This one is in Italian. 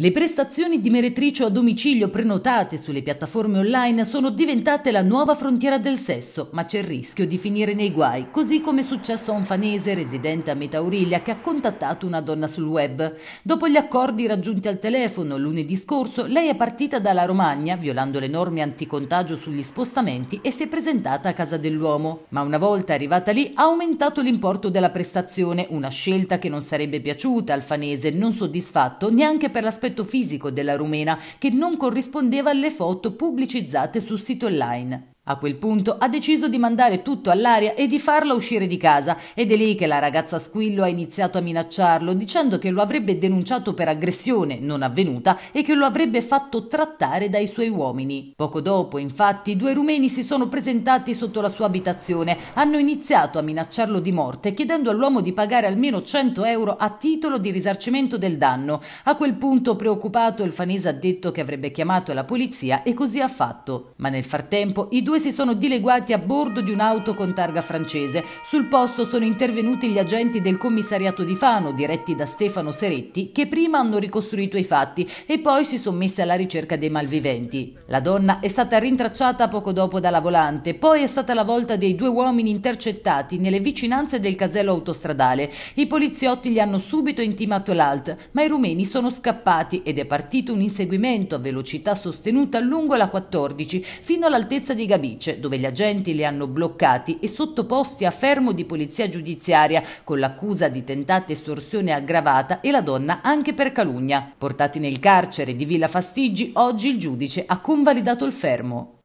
Le prestazioni di meretricio a domicilio prenotate sulle piattaforme online sono diventate la nuova frontiera del sesso, ma c'è il rischio di finire nei guai, così come è successo a un fanese residente a Metaurilia che ha contattato una donna sul web. Dopo gli accordi raggiunti al telefono lunedì scorso, lei è partita dalla Romagna, violando le norme anticontagio sugli spostamenti, e si è presentata a casa dell'uomo. Ma una volta arrivata lì ha aumentato l'importo della prestazione, una scelta che non sarebbe piaciuta al fanese non soddisfatto neanche per la speculazione aspetto fisico della rumena che non corrispondeva alle foto pubblicizzate sul sito online. A quel punto ha deciso di mandare tutto all'aria e di farla uscire di casa ed è lì che la ragazza Squillo ha iniziato a minacciarlo dicendo che lo avrebbe denunciato per aggressione non avvenuta e che lo avrebbe fatto trattare dai suoi uomini. Poco dopo, infatti, due rumeni si sono presentati sotto la sua abitazione, hanno iniziato a minacciarlo di morte chiedendo all'uomo di pagare almeno 100 euro a titolo di risarcimento del danno. A quel punto, preoccupato, il fanese ha detto che avrebbe chiamato la polizia e così ha fatto. Ma nel frattempo i due due si sono dileguati a bordo di un'auto con targa francese. Sul posto sono intervenuti gli agenti del commissariato di Fano, diretti da Stefano Seretti, che prima hanno ricostruito i fatti e poi si sono messi alla ricerca dei malviventi. La donna è stata rintracciata poco dopo dalla volante, poi è stata la volta dei due uomini intercettati nelle vicinanze del casello autostradale. I poliziotti gli hanno subito intimato l'alt, ma i rumeni sono scappati ed è partito un inseguimento a velocità sostenuta lungo la 14 fino all'altezza di Gabino Carice, dove gli agenti li hanno bloccati e sottoposti a fermo di polizia giudiziaria con l'accusa di tentata estorsione aggravata e la donna anche per calunnia. Portati nel carcere di Villa Fastiggi, oggi il giudice ha convalidato il fermo.